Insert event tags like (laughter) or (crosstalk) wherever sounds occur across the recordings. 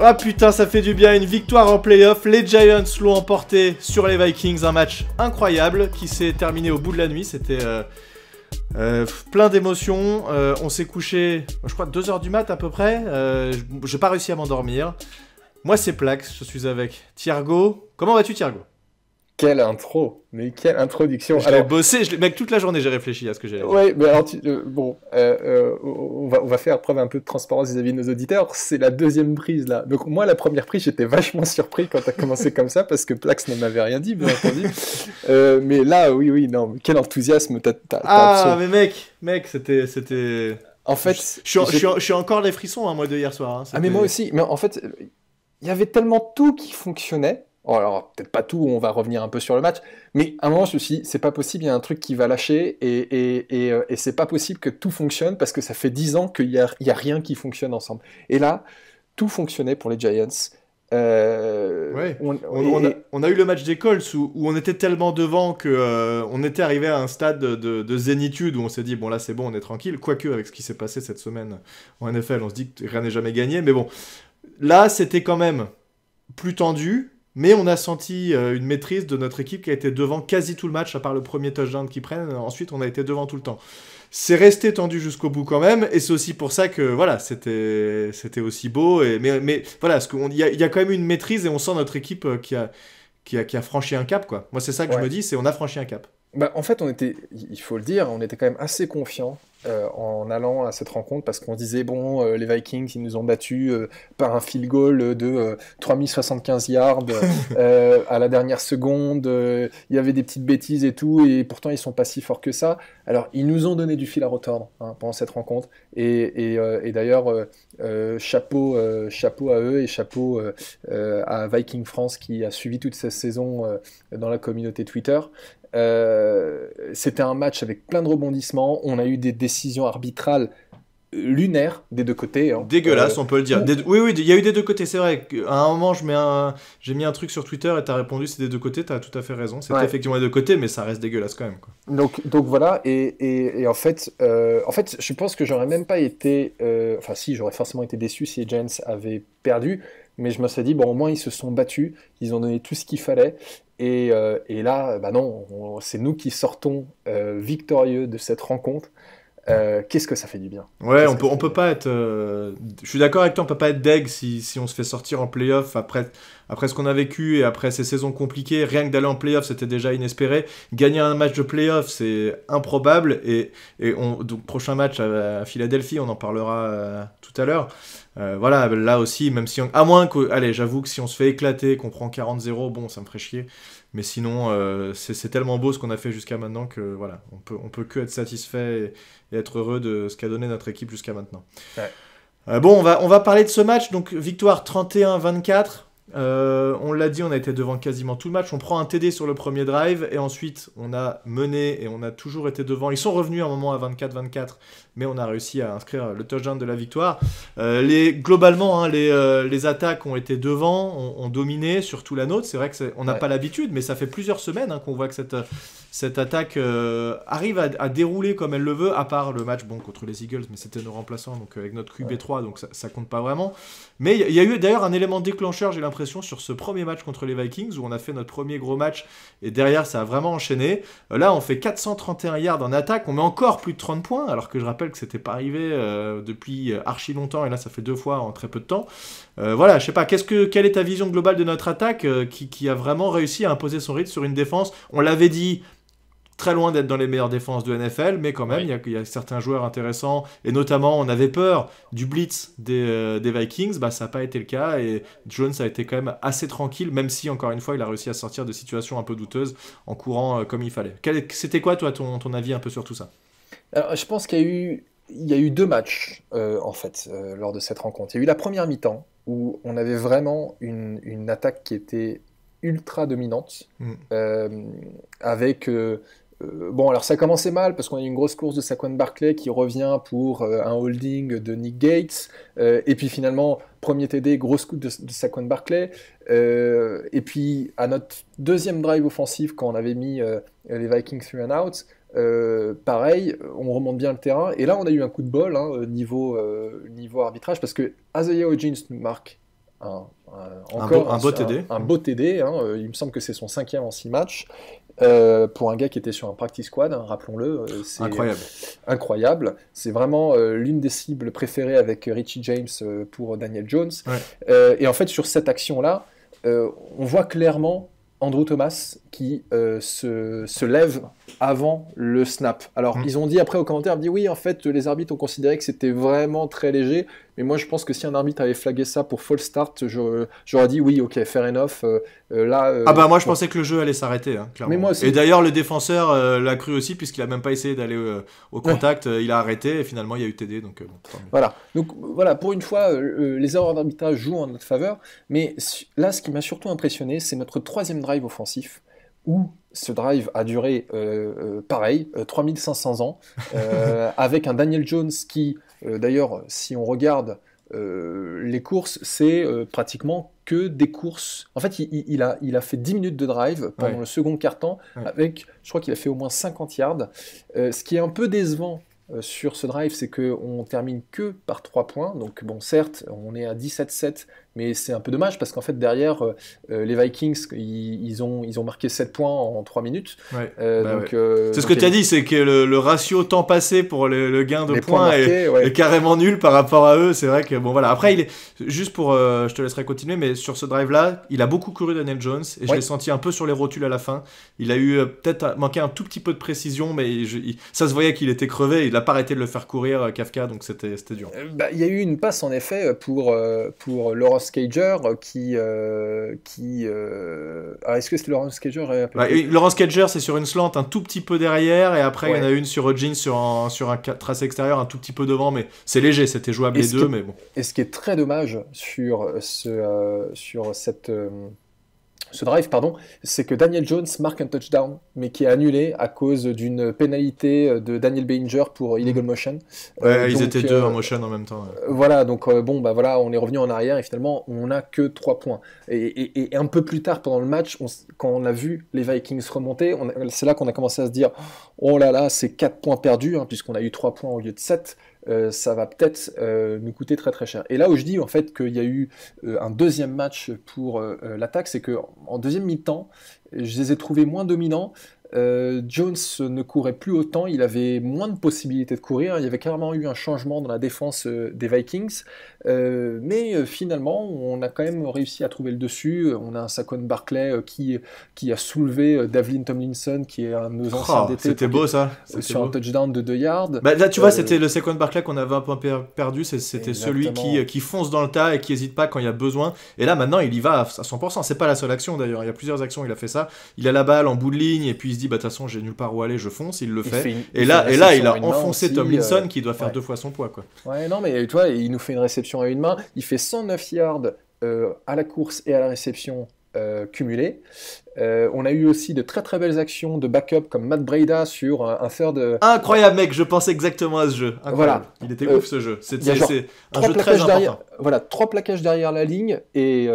Ah putain, ça fait du bien, une victoire en playoff. Les Giants l'ont emporté sur les Vikings, un match incroyable qui s'est terminé au bout de la nuit. C'était euh, euh, plein d'émotions. Euh, on s'est couché, je crois, 2h du mat à peu près. J'ai pas réussi à m'endormir. Moi, c'est Plax, je suis avec Thiergo. Comment vas-tu, Thiergo quelle intro Mais quelle introduction J'ai bossé, mec, toute la journée j'ai réfléchi à ce que j'ai. Oui, mais alors euh, bon, euh, euh, on, va, faire preuve un peu de transparence vis-à-vis de nos auditeurs. C'est la deuxième prise là. Donc moi, la première prise, j'étais vachement surpris quand t'as commencé comme ça parce que Plax ne m'avait rien dit, bien entendu. (laughs) mais là, oui, oui, non, quel enthousiasme t'as. Ah, mais mec, mec, c'était, En fait, je, suis encore les frissons hein, moi de hier soir. Hein. ah mais moi aussi. Mais en fait, il y avait tellement tout qui fonctionnait Oh, alors peut-être pas tout, on va revenir un peu sur le match, mais à un moment je me suis dit, c'est pas possible, il y a un truc qui va lâcher et, euh, c'est pas possible que tout fonctionne parce que ça fait dix ans qu'il n'y a, rien qui fonctionne ensemble. Et là, tout fonctionnait pour les Giants. Euh, on, a, eu le match des Colts où, on était tellement devant que euh, on était arrivé à un stade de, de zénitude où on s'est dit bon là c'est bon on est tranquille quoique avec ce qui s'est passé cette semaine en NFL on se dit que rien n'est jamais gagné mais bon là c'était quand même plus tendu mais on a senti euh, une maîtrise de notre équipe qui a été devant quasi tout le match, à part le premier touchdown qu'ils prennent. Ensuite, on a été devant tout le temps. C'est resté tendu jusqu'au bout quand même, et c'est aussi pour ça que voilà, c'était c'était aussi beau. Et, mais, mais voilà, il y a, y a, quand même une maîtrise et on sent notre équipe euh, qui a, qui a, franchi un cap. quoi. Moi, c'est ça que je me dis, c'est on a franchi un cap. Bah, en fait, on était, il faut le dire, on était quand même assez confiant euh, en allant à cette rencontre parce qu'on disait bon euh, les Vikings ils nous ont battus euh, par un fil goal de 3075 yards (laughs) à la dernière seconde il y avait des petites bêtises et tout et pourtant ils sont pas si forts que ça alors ils nous ont donné du fil à retordre hein, pendant cette rencontre et, d'ailleurs chapeau chapeau à eux et chapeau à Viking France qui a suivi toute cette saison dans la communauté Twitter euh, c'était un match avec plein de rebondissements. On a eu des décisions arbitrales euh, lunaires des deux côtés. Hein. Dégueulasse, euh, on peut le dire. Oui, oui, il y a eu des deux côtés, c'est vrai. À un moment, j'ai un... mis un truc sur Twitter et tu as répondu c'est des deux côtés, tu as tout à fait raison. C'était effectivement des deux côtés, mais ça reste dégueulasse quand même. Donc, donc voilà, et, et, en, fait, en fait, je pense que j'aurais même pas été. Enfin, si, j'aurais forcément été déçu si Jens avait perdu, mais je me suis dit, bon, au moins, ils se sont battus, ils ont donné tout ce qu'il fallait. Et, euh, et, là, bah non, c'est nous qui sortons euh, victorieux de cette rencontre. Euh, qu'est-ce que ça fait du bien Ouais, on peut, on peut pas être. je suis d'accord avec toi, on peut pas être deg si, si on se fait sortir en playoff après, après ce qu'on a vécu et après ces saisons compliquées. Rien que d'aller en playoff, c'était déjà inespéré. Gagner un match de playoff, c'est improbable. Et, et on, donc, prochain match à, à, Philadelphie, on en parlera tout à l'heure. Euh, voilà, là aussi, même si À moins que... Allez, j'avoue que si on se fait éclater, qu'on prend 40-0, bon, ça me ferait chier. Mais sinon, euh, c'est tellement beau ce qu'on a fait jusqu'à maintenant que voilà, on peut, on peut que être satisfait et, être heureux de ce qu'a donné notre équipe jusqu'à maintenant. Euh, bon, on va, on va parler de ce match. Donc, victoire 31-24. on l'a dit, on a été devant quasiment tout le match. On prend un TD sur le premier drive et ensuite on a mené et on a toujours été devant. Ils sont revenus à un moment à 24-24, mais on a réussi à inscrire le touchdown de la victoire. Euh, globalement, hein, euh, les, attaques ont été devant, ont, dominé, surtout la nôtre. C'est vrai qu'on n'a pas l'habitude, mais ça fait plusieurs semaines hein, qu'on voit que cette, attaque euh, arrive à, dérouler comme elle le veut, à part le match bon, contre les Eagles, mais c'était nos remplaçants, donc avec notre QB3, donc ça, ça, compte pas vraiment. Mais il y, a eu d'ailleurs un élément déclencheur, j'ai l'impression, sur ce premier match contre les Vikings, où on a fait notre premier gros match, et derrière, ça a vraiment enchaîné. Là, on fait 431 yards en attaque, on met encore plus de 30 points, alors que je rappelle que que c'était pas arrivé euh, depuis euh, archi longtemps, et là ça fait deux fois en très peu de temps. Euh, voilà, je sais pas, qu'est-ce que, quelle est ta vision globale de notre attaque qui, a vraiment réussi à imposer son rythme sur une défense On l'avait dit, très loin d'être dans les meilleures défenses de NFL, mais quand même, il y, a certains joueurs intéressants, et notamment, on avait peur du blitz des, Vikings, bah, ça n'a pas été le cas, et Jones a été quand même assez tranquille, même si, encore une fois, il a réussi à sortir de situations un peu douteuses en courant comme il fallait. C'était quoi, toi, ton avis un peu sur tout ça je pense qu'il y a eu, il y a eu deux matchs, euh, en fait, euh, lors de cette rencontre. Il y a eu la première mi-temps, où on avait vraiment une, attaque qui était ultra dominante, hmm. euh, avec... bon, alors ça commençait mal parce qu'on a eu une grosse course de Saquon Barclay qui revient pour un holding de Nick Gates. et puis finalement, premier TD, grosse coup de, Saquon Barclay. et puis à notre deuxième drive offensif, quand on avait mis les Vikings through and out, euh, pareil, on remonte bien le terrain. Et là, on a eu un coup de bol hein, euh, euh, niveau, arbitrage parce que Azaya nous marque un, encore un beau, un TD. Hein, il me semble que c'est son cinquième en six matchs. pour un gars qui était sur un practice squad, hein, rappelons-le, c'est incroyable. C'est vraiment l'une des cibles préférées avec Richie James pour Daniel Jones. et en fait, sur cette action-là, on voit clairement Andrew Thomas qui euh, se, lève avant le snap. Alors, mm. ils ont dit après au commentaire dit oui, en fait, les arbitres ont considéré que c'était vraiment très léger. Mais moi, je pense que si un arbitre avait flagué ça pour false start, j'aurais dit oui, ok, fair enough, euh, euh, euh, ah bah moi je pensais que le jeu allait s'arrêter, hein, clairement. Et d'ailleurs le défenseur euh, l'a cru aussi puisqu'il a même pas essayé d'aller au contact, il a arrêté et finalement il y a eu TD. Donc, voilà, donc voilà, pour une fois les erreurs d'arbitrage jouent en notre faveur, mais là ce qui m'a surtout impressionné c'est notre troisième drive offensif où ce drive a duré pareil, 3500 ans, (laughs) avec un Daniel Jones qui d'ailleurs si on regarde les courses c'est pratiquement que des courses. En fait, il, a, fait 10 minutes de drive pendant le second quart-temps, avec, je crois qu'il a fait au moins 50 yards. Euh, ce qui est un peu décevant euh, sur ce drive, c'est que on termine que par 3 points. Donc, bon, certes, on est à 17-7, mais c'est un peu dommage parce qu'en fait, derrière, euh, euh, les Vikings, ils, ont, ils ont marqué 7 points en 3 minutes. Bah euh, c'est ce que tu as dit, c'est que le, ratio temps passé pour le, gain de points, est, carrément nul par rapport à eux. C'est vrai que, bon, voilà. Après, il est, juste pour. je te laisserai continuer, mais sur ce drive-là, il a beaucoup couru Daniel Jones et je l'ai senti un peu sur les rotules à la fin. Il a eu peut-être manqué un tout petit peu de précision, mais ça se voyait qu'il était crevé. Il n'a pas arrêté de le faire courir, Kafka, donc c'était dur. Bah, il y a eu une passe, en effet, pour, pour Laurence Cager euh, qui. Euh, qui euh, ah, Est-ce que c'est Laurence Cager bah, Laurence Cager, c'est sur une slant un tout petit peu derrière, et après, il y en a une sur Eugene, sur un, sur un tracé extérieur un tout petit peu devant, mais c'est léger, c'était jouable les deux, mais bon. Et ce qui est très dommage sur, ce, sur cette ce drive, pardon, c'est que Daniel Jones marque un touchdown, mais qui est annulé à cause d'une pénalité euh, de Daniel Beinger pour mhm. illegal motion. Ouais, euh, ils étaient deux euh, en motion en même temps. Voilà, donc bon, bah voilà, on est revenu en arrière et finalement, on n'a que trois points. Et, un peu plus tard pendant le match, quand on a vu les Vikings remonter, c'est là qu'on a commencé à se dire, oh là là, c'est quatre points perdus, hein, puisqu'on a eu trois points au lieu de sept. Euh, ça va peut-être euh, nous coûter très très cher. Et là où je dis en fait qu'il y a eu euh, un deuxième match pour l'attaque, c'est que en deuxième mi-temps, je les ai trouvés moins dominants, euh, Jones ne courait plus autant, il avait moins de possibilités de courir, il y avait carrément eu un changement dans la défense euh, des Vikings, euh, mais finalement on a quand même réussi à trouver le dessus, on a un Saquon Barclay qui, qui a soulevé Davlin Tomlinson qui est un de nos oh, C'était beau ça Sur un touchdown de 2 yards. Bah, là tu vois c'était le Saquon Barclay qu'on avait un point perdu, c'était celui qui, qui fonce dans le tas et qui hésite pas quand il y a besoin, et là maintenant il y va à 100%, c'est pas la seule action d'ailleurs, il y a plusieurs actions, il a fait ça, il a la balle en bout de ligne et puis se dit, bah de toute façon, j'ai nulle part où aller, je fonce, il le fait. et là, et là, il a enfoncé Tomlinson euh, qui doit faire deux fois son poids, quoi. Ouais, non, mais tu vois, il nous fait une réception à une main. Il fait 109 yards euh, à la course et à la réception euh, euh, on a eu aussi de très très belles actions de backup comme Matt Breda sur un, un de... Euh, Incroyable mec, je pensais exactement à ce jeu. Voilà. Il était ouf euh, ce jeu. C'est un jeu très important. voilà, trois plaquages derrière la ligne et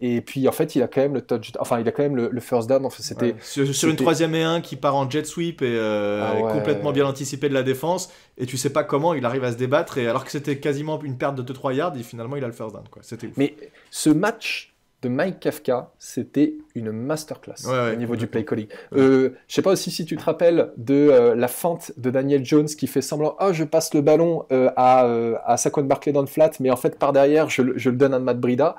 et puis en fait il a quand même le touch, enfin il a quand même le, first down. c'était sur, une troisième et un qui part en jet sweep et ah complètement bien anticipé de la défense et tu sais pas comment il arrive à se débattre et alors que c'était quasiment une perte de 2-3 yards et finalement il a le first down quoi. C'était. Mais ce match de Mike Kafka, c'était une masterclass au niveau du play calling. Euh, je euh, sais pas aussi si tu te rappelles de euh, la fente de Daniel Jones qui fait semblant oh, je passe le ballon euh, à, à Saquon Barkley dans le flat, mais en fait par derrière je, je le donne à Matt Brida.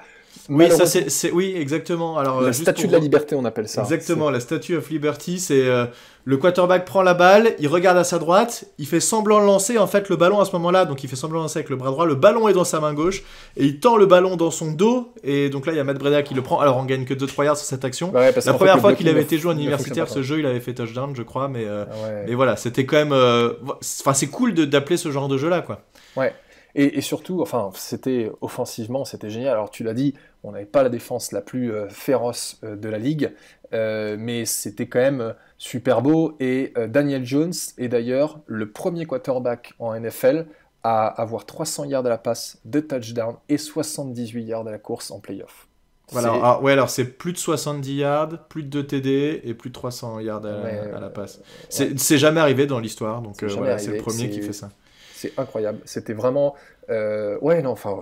Oui, ça c'est, oui, exactement. Alors, la euh, statue de la liberté, on appelle ça. Exactement, la statue of liberty, c'est euh, le quarterback prend la balle, il regarde à sa droite, il fait semblant de lancer en fait le ballon à ce moment-là, donc il fait semblant lancer avec le bras droit, le ballon est dans sa main gauche et il tend le ballon dans son dos et donc là il y a Matt Breda qui le prend. Alors on gagne que 2-3 yards sur cette action. Bah la première fois qu'il avait été joué en universitaire, ce jeu il avait fait touchdown, je crois, mais euh, ah voilà, c'était quand même, enfin c'est cool d'appeler ce genre de jeu là quoi. Ouais. Et, surtout, enfin, c'était offensivement, c'était génial. Alors tu l'as dit, on n'avait pas la défense la plus euh, féroce euh, de la ligue, euh, mais c'était quand même super beau. Et Daniel Jones est d'ailleurs le premier quarterback en NFL à avoir 300 yards à la passe, 2 touchdowns et 78 yards à la course en playoff. Voilà, alors, ouais, alors c'est plus de 70 yards, plus de 2 TD et plus de 300 yards à, la passe. C'est jamais arrivé dans l'histoire, donc c'est le premier qui fait ça incroyable. C'était vraiment. Euh, ouais, non, enfin,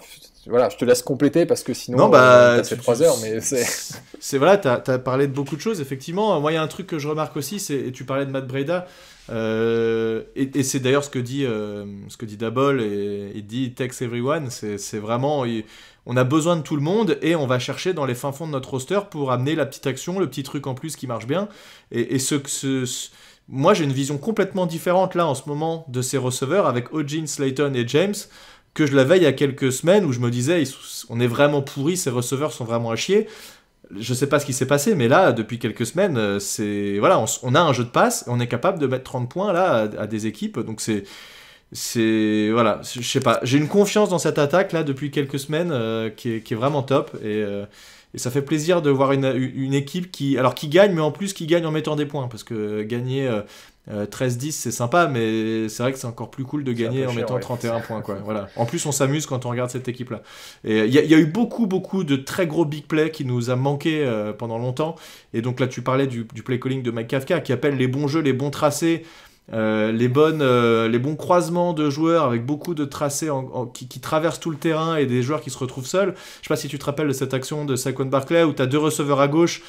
voilà, je te laisse compléter parce que sinon, non, bah, euh, heures, mais c'est. (laughs) C'est voilà, t'as as parlé de beaucoup de choses, effectivement. Moi, il y a un truc que je remarque aussi, c'est. Tu parlais de Matt Breda. Euh, et, c'est d'ailleurs ce que dit, ce que dit Dabol, et, il dit text everyone. C'est vraiment, on a besoin de tout le monde et on va chercher dans les fins fonds de notre roster pour amener la petite action, le petit truc en plus qui marche bien. Et, ce, que... ce moi, j'ai une vision complètement différente là en ce moment de ces receveurs avec O'Gin, Slayton et James que je l'avais il y a quelques semaines où je me disais on est vraiment pourri, ces receveurs sont vraiment à chier. Je sais pas ce qui s'est passé, mais là, depuis quelques semaines, euh, c'est voilà, on, a un jeu de passe, on est capable de mettre 30 points là à, des équipes, donc c'est c'est voilà, je sais pas, j'ai une confiance dans cette attaque là depuis quelques semaines euh, qui, est, vraiment top et euh, et ça fait plaisir de voir une, équipe qui, alors qui gagne, mais en plus qui gagne en mettant des points, parce que gagner 13-10 euh, euh, c'est sympa, mais c'est vrai que c'est encore plus cool de gagner en mettant 31 (laughs) points. Quoi. voilà. En plus on s'amuse quand on regarde cette équipe-là. Et euh, il y, a eu beaucoup beaucoup de très gros big plays qui nous a manqué pendant longtemps. Et donc là tu parlais du, du play calling de Mike Kafka qui appelle les bons jeux, les bons tracés. Euh, les, bonnes, euh, les bons croisements de joueurs avec beaucoup de tracés qui, traversent tout le terrain et des joueurs qui se retrouvent seuls. Je sais pas si tu te rappelles de cette action de Saquon Barclay où tu as deux receveurs à gauche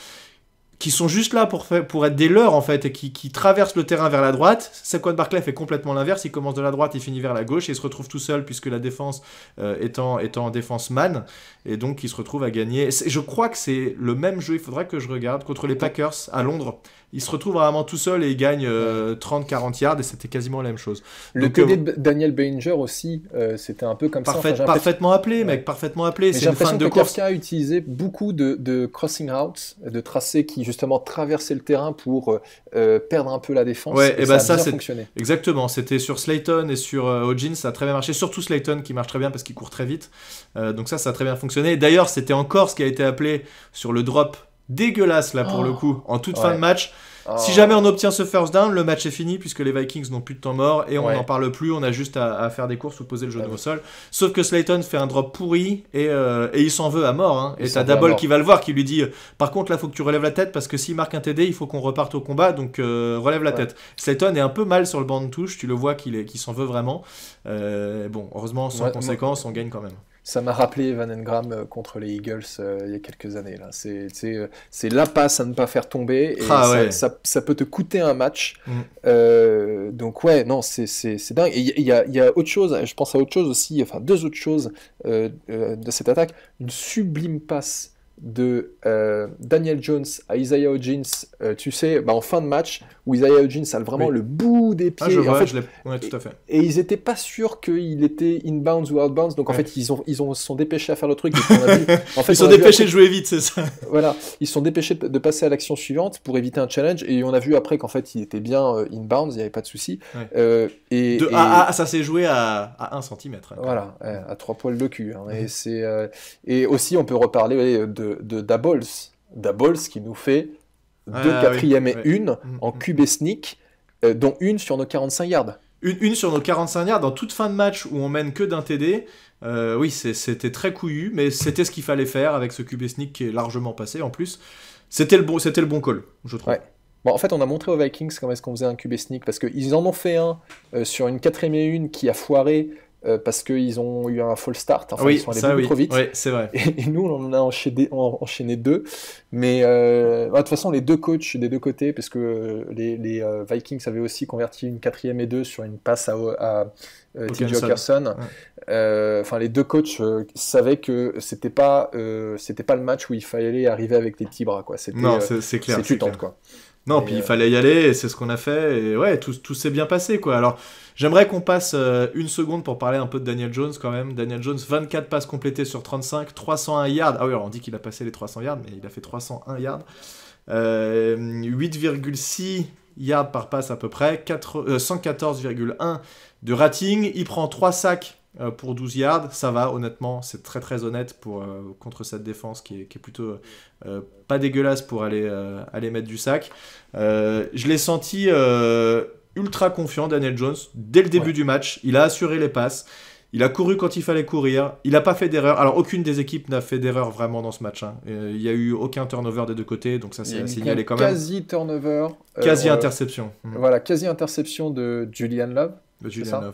qui sont juste là pour, pour être des leurs en fait et qui, traversent le terrain vers la droite. Saquon Barclay fait complètement l'inverse, il commence de la droite, il finit vers la gauche et il se retrouve tout seul puisque la défense euh, est étant, en défense man et donc il se retrouve à gagner. Je crois que c'est le même jeu, il faudra que je regarde, contre les Packers à Londres il se retrouve vraiment tout seul et il gagne 30-40 euh, yards et c'était quasiment la même chose. Le Donc, euh, de Daniel Banger aussi, euh, c'était un peu comme ça. parfaitement appelé, mec, parfaitement appelé. C'est une de que course. a utilisé beaucoup de, crossing outs, de tracés qui justement traversaient le terrain pour perdre un peu la défense. Ouais, et, eh ben ça, a Exactement, c'était sur Slayton et sur Hodgins, ça a très bien marché, surtout Slayton qui marche très bien parce qu'il court très vite. donc ça, ça a très bien fonctionné. D'ailleurs, c'était encore ce qui a été appelé sur le drop dégueulasse là pour le oh. coup en toute fin de match. Oh. Si jamais on obtient ce first down, le match est fini puisque les Vikings n'ont plus de temps mort et on n'en parle plus. On a juste à, faire des courses ou poser le jeu de au sol. Sauf que Slayton fait un drop pourri et, euh, il s'en veut à mort. Hein. Et t'as Dabol qui va le voir qui lui dit Par contre, là, faut que tu relèves la tête parce que s'il marque un TD, il faut qu'on reparte au combat donc euh, relève la tête. Slayton est un peu mal sur le banc de touche. Tu le vois qu'il s'en veut vraiment. Euh, bon, heureusement, sans conséquence, on gagne quand même ça m'a rappelé Van Engram euh, contre les Eagles euh, il y a quelques années. Là. Euh, c'est, la passe à ne pas faire tomber. Et ah ça, peut te coûter un match. Mm. donc, ouais, non, c'est, dingue. il y, a autre chose, je pense à autre chose aussi, enfin, deux autres choses de cette attaque. Une sublime passe de euh, Daniel Jones à Isaiah Hodgins, euh, tu sais, bah, en fin de match, où Isaiah Hodgins a vraiment le bout des ah, pieds. en fait, tout à fait. Et, ils n'étaient pas sûrs qu'il était inbounds ou outbounds, donc en fait, ils ont, ils ont, sont dépêchés à faire le truc. (laughs) en fait, ils sont dépêchés de jouer vite, c'est ça. (laughs) Voilà, ils sont dépêchés de, passer à l'action suivante pour éviter un challenge, et on a vu après qu'en fait, il était bien euh, inbounds, il n'y avait pas de souci. et, ça s'est joué à, à 1 cm. voilà, à 3 poils de cul. Hein, et c'est et aussi, on peut reparler de de, Dabols. Dabols qui nous fait deux ah quatrièmes et une mm, mm. en cube sneak, euh, dont une sur nos 45 yards. Une, sur nos 45 yards, dans toute fin de match où on mène que d'un TD, euh, oui, c'était très couillu, mais c'était ce qu'il fallait faire avec ce QB sneak qui est largement passé en plus. C'était le, bon, le bon call, je trouve. Bon, en fait, on a montré aux Vikings comment est-ce qu'on faisait un QB sneak parce qu'ils en ont fait un euh, sur une quatrième et une qui a foiré euh, parce qu'ils ont eu un full start. Enfin, ils sont allés trop vite. Oui, c'est vrai. Et, nous, on en a enchaîné, enchaîné deux. Mais euh, bah, de toute façon, les deux coachs des deux côtés, parce que euh, les, Vikings avaient aussi converti une quatrième et deux sur une passe à, à TJ Enfin, les deux coachs savaient que c'était pas, c'était pas le match où il fallait arriver avec les petits bras. Quoi. non, c'est, clair. C'est, quoi. Non, puis il euh, fallait y aller, c'est ce qu'on a fait, et ouais, tout, tout s'est bien passé, quoi. Alors, j'aimerais qu'on passe euh, une seconde pour parler un peu de Daniel Jones, quand même. Daniel Jones, 24 passes complétées sur 35, 301 yards. Ah oui, alors on dit qu'il a passé les 300 yards, mais il a fait 301 yards. 8,6 euh, yards par passe à peu près, 114,1 de rating. Il prend 3 sacs euh, pour 12 yards, ça va, honnêtement, c'est très très honnête pour, euh, contre cette défense qui est, plutôt euh, pas dégueulasse pour aller, aller mettre du sac. je l'ai senti ultra confiant, Daniel Jones, dès le début du match. Il a assuré les passes. Il a couru quand il fallait courir. Il n'a pas fait d'erreur. Alors, aucune des équipes n'a fait d'erreur vraiment dans ce match. Hein. Il n'y a eu aucun turnover des deux côtés. Donc, ça, c'est à signaler quand même. Quasi turnover. Quasi interception. Voilà, quasi interception de Julian Love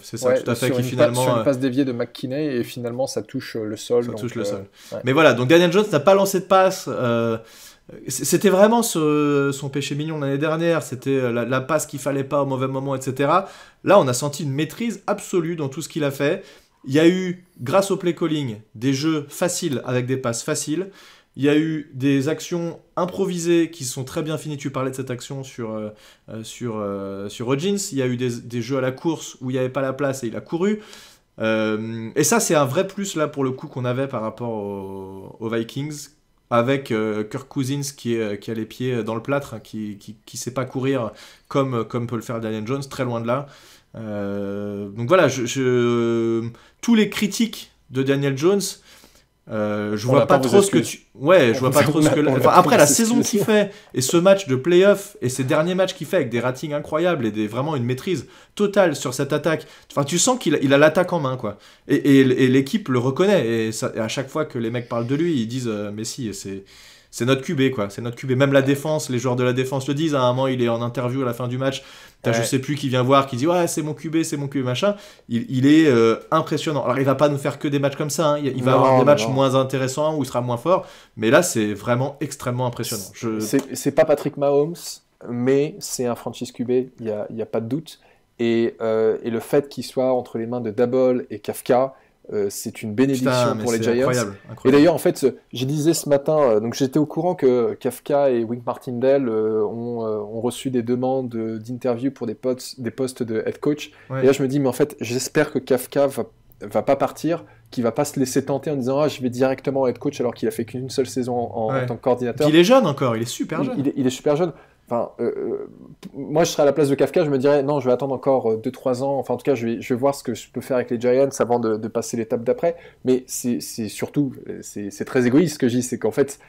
c'est ça, fait. qui finalement, une euh, passe déviée de McKinney et finalement ça touche euh, le sol. Ça touche le euh, sol. Mais voilà, donc Daniel Jones n'a pas lancé de passe. C'était vraiment son péché mignon l'année dernière, c'était la, passe qu'il fallait pas au mauvais moment, etc. Là, on a senti une maîtrise absolue dans tout ce qu'il a fait. Il y a eu, grâce au play calling, des jeux faciles avec des passes faciles. Il y a eu des actions improvisées qui sont très bien finies. Tu parlais de cette action sur, euh, euh sur, euh, sur Il y a eu des, des jeux à la course où il n'y avait pas la place et il a couru. Euh, et ça, c'est un vrai plus là pour le coup qu'on avait par rapport aux Vikings avec Kirk Cousins qui, qui, a les pieds dans le plâtre, hein, qui ne qui, qui sait pas courir comme, comme peut le faire Daniel Jones, très loin de là. donc voilà, je... tous les critiques de Daniel Jones euh, je vois pas, trop ce que tu. Ouais, je vois pas trop ce que. (laughs) après la saison qu'il fait et ce match de playoff et ces derniers matchs qu'il fait avec des ratings incroyables et des, vraiment une maîtrise totale sur cette attaque. Enfin, tu sens qu'il a l'attaque en main, quoi. Et, l'équipe le reconnaît. Et, à chaque fois que les mecs parlent de lui, ils disent messi euh, Mais si, c'est c'est notre QB, quoi. C'est notre QB. Même la défense, les joueurs de la défense le disent. Hein. À un moment, il est en interview à la fin du match. tu je sais plus qui vient voir, qui dit ouais c'est mon QB, c'est mon QB machin. Il, est euh, impressionnant. Alors il va pas nous faire que des matchs comme ça. Hein. Il, va avoir des matchs moins intéressants où il sera moins fort. Mais là c'est vraiment extrêmement impressionnant. Je... C'est pas Patrick Mahomes, mais c'est un franchise QB. Il y a, pas de doute. Et, euh, et le fait qu'il soit entre les mains de Dabol et Kafka, euh, c'est une bénédiction pour les Giants. Et d'ailleurs, en fait, j'ai disais ce matin, euh, donc j'étais au courant que Kafka et Wink Martindale euh, ont, reçu des demandes d'interview pour des, postes de head coach. Et là, je me dis, mais en fait, j'espère que Kafka va, va pas partir, qu'il va pas se laisser tenter en disant, ah, je vais directement head coach alors qu'il a fait qu'une seule saison en, tant que coordinateur. il est jeune encore, il est super jeune. il est super jeune. Enfin, euh, euh, moi, je serais à la place de Kafka, je me dirais non, je vais attendre encore 2-3 euh, ans. Enfin, en tout cas, je vais, voir ce que je peux faire avec les Giants avant de, passer l'étape d'après. Mais c'est surtout, c'est très égoïste ce que je dis, c'est qu'en fait,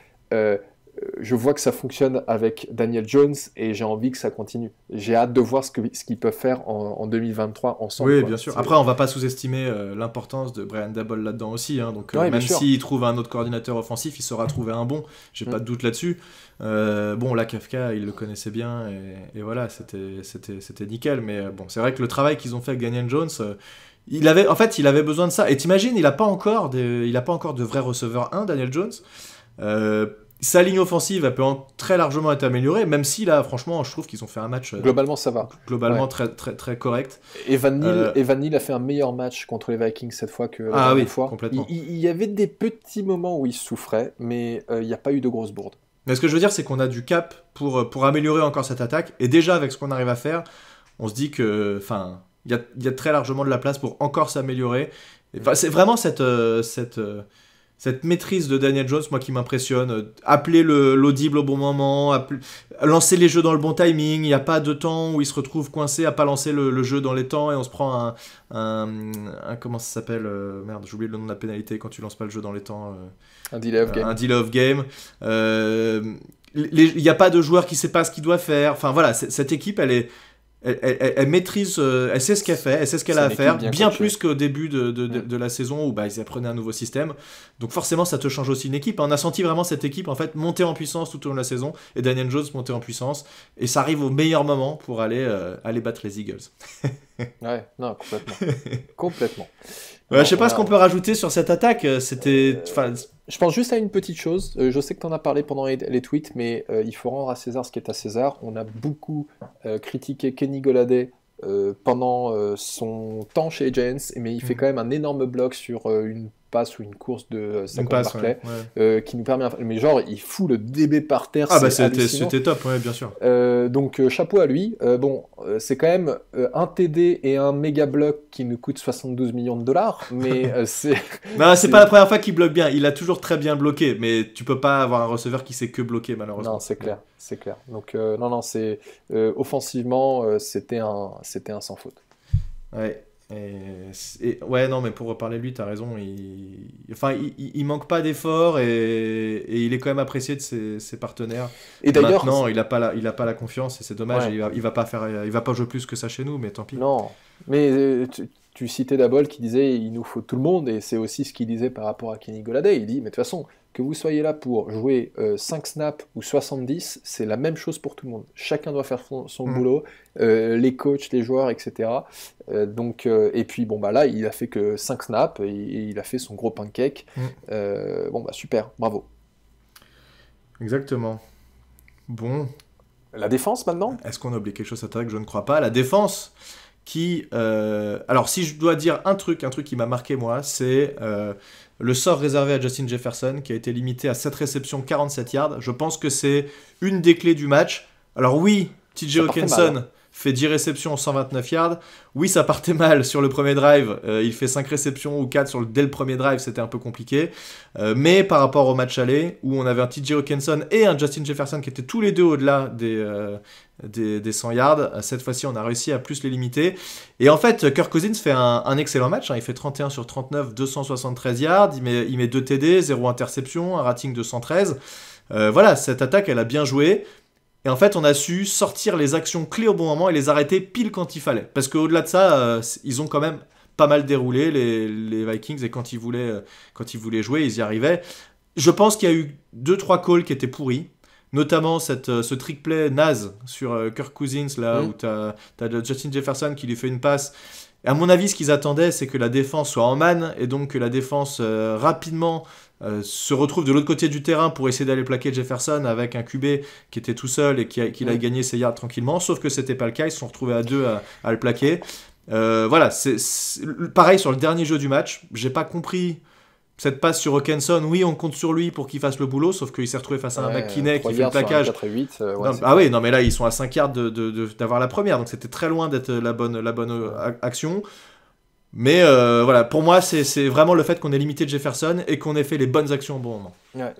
euh, je vois que ça fonctionne avec Daniel Jones et j'ai envie que ça continue. J'ai hâte de voir ce qu'ils peuvent faire en, 2023 ensemble. Oui, bien sûr. Après, on va pas sous-estimer euh, l'importance de Brian Dabble là-dedans aussi. Hein. Donc, euh, même s'il trouve un autre coordinateur offensif, il saura trouver un bon. J'ai pas de mm. doute là-dessus. bon, la Kafka, il le connaissait bien et, voilà, c'était nickel. Mais bon, c'est vrai que le travail qu'ils ont fait avec Daniel Jones. il avait, en fait, il avait besoin de ça. Et t'imagines, il n'a pas, encore il a pas encore de vrai receveur 1, Daniel Jones. Sa ligne offensive, a peut très largement être améliorée, même si là, franchement, je trouve qu'ils ont fait un match. Euh, globalement, ça va. Globalement, très, très, correct. Et Van, Niel, a fait un meilleur match contre les Vikings cette fois que la ah, oui, Complètement. Il, y avait des petits moments où il souffrait, mais euh, il n'y a pas eu de grosse bourde. Mais ce que je veux dire, c'est qu'on a du cap pour, euh, pour améliorer encore cette attaque. Et déjà, avec ce qu'on arrive à faire, on se dit que. Enfin, il y a, très largement de la place pour encore s'améliorer. c'est vraiment cette. cette cette maîtrise de Daniel Jones, moi qui m'impressionne. Appeler l'audible au bon moment, lancer les jeux dans le bon timing. Il n'y a pas de temps où il se retrouve coincé à pas lancer le, jeu dans les temps et on se prend un. comment ça s'appelle euh, Merde, j'ai oublié le nom de la pénalité quand tu lances pas le jeu dans les temps. Euh, un delay of game. Un delay of game. Euh, il n'y a pas de joueur qui sait pas ce qu'il doit faire. Enfin voilà, cette équipe, elle est elle, maîtrise, euh, elle sait ce qu'elle fait, elle sait ce qu'elle a à faire, bien, plus qu'au début de, de, la saison où bah, ils apprenaient un nouveau système. Donc forcément, ça te change aussi une équipe. Hein. On a senti vraiment cette équipe en fait monter en puissance tout au long de la saison et Daniel Jones monter en puissance et ça arrive au meilleur moment pour aller, euh, aller battre les Eagles. (laughs) ouais, non, complètement. (laughs) complètement. Ouais, je sais pas ce euh, qu'on peut rajouter sur cette attaque. C'était. Je pense juste à une petite chose. Euh, je sais que tu en as parlé pendant les, tweets, mais euh, il faut rendre à César ce qui est à César. On a beaucoup euh, critiqué Kenny Goladay pendant son temps chez Agents, mais il fait mhm. quand même un énorme bloc sur une passe ou une course de euh, Saquon euh, qui nous permet. Mais genre, il fout le DB par terre. Ah bah c'était top, ouais, bien sûr. Euh, donc chapeau à lui. bon, c'est quand même un TD et un méga bloc qui nous coûte 72 millions de dollars, mais (laughs) c'est. non, c'est pas la première fois qu'il bloque bien. Il a toujours très bien bloqué, mais tu peux pas avoir un receveur qui sait que bloquer malheureusement. Non, c'est clair, c'est clair. Donc non, non, c'est offensivement, c'était un, c'était un sans faute. Ouais. Et, ouais, non, mais pour reparler de lui, t'as raison. Il, enfin, il, manque pas d'efforts et, il est quand même apprécié de ses, partenaires. Et d'ailleurs, maintenant, il a pas la, il a pas la confiance et c'est dommage. Il, va, va, pas faire, il va pas jouer plus que ça chez nous, mais tant pis. Non, mais euh, tu, citais Dabol qui disait il nous faut tout le monde et c'est aussi ce qu'il disait par rapport à Kenny Golladay. Il dit mais de toute façon, que vous soyez là pour jouer 5 euh, snaps ou 70, c'est la même chose pour tout le monde. Chacun doit faire son, mm. boulot, euh, les coachs, les joueurs, etc. Euh, donc, et puis, bon, bah là, il a fait que 5 snaps, et, il a fait son gros pancake. Mm. bon, bah super, bravo. Exactement. Bon. La défense maintenant Est-ce qu'on a oublié quelque chose à que Je ne crois pas. La défense qui... Euh, alors si je dois dire un truc, un truc qui m'a marqué moi, c'est euh, le sort réservé à Justin Jefferson, qui a été limité à 7 réceptions, 47 yards. Je pense que c'est une des clés du match. Alors oui, TJ Hawkinson... Hein fait 10 réceptions, 129 yards. Oui, ça partait mal sur le premier drive. Euh, il fait 5 réceptions ou 4 sur le, dès le premier drive, c'était un peu compliqué. Euh, mais par rapport au match aller, où on avait un TJ Hawkinson et un Justin Jefferson qui étaient tous les deux au-delà des, euh, des, 100 yards, cette fois-ci, on a réussi à plus les limiter. Et en fait, Kirk Cousins fait un, excellent match. Hein. Il fait 31 sur 39, 273 yards. Il met, il met 2 TD, 0 interception, un rating de 113. voilà, cette attaque, elle a bien joué. Et en fait, on a su sortir les actions clés au bon moment et les arrêter pile quand il fallait. Parce qu'au-delà de ça, euh, ils ont quand même pas mal déroulé, les, Vikings, et quand ils, voulaient, euh, quand ils voulaient jouer, ils y arrivaient. Je pense qu'il y a eu 2-3 calls qui étaient pourris, notamment cette, euh, ce trick play naze sur Kirk Cousins, là, où tu as, Justin Jefferson qui lui fait une passe. à mon avis, ce qu'ils attendaient, c'est que la défense soit en manne, et donc que la défense rapidement euh, se retrouve de l'autre côté du terrain pour essayer d'aller plaquer Jefferson avec un QB qui était tout seul et qui a, gagné ses yards tranquillement, sauf que c'était pas le cas, ils se sont retrouvés à deux à, le plaquer. Euh, voilà, c'est pareil sur le dernier jeu du match, j'ai pas compris cette passe sur Hawkinson, oui, on compte sur lui pour qu'il fasse le boulot, sauf qu'il s'est retrouvé face à un McKinney qui fait le plaquage. Euh, ouais, non, ah oui, non, mais là, ils sont à 5 yards d'avoir de, la première, donc c'était très loin d'être la bonne, la bonne action. Mais euh, voilà, pour moi, c'est vraiment le fait qu'on ait limité Jefferson et qu'on ait fait les bonnes actions au bon moment.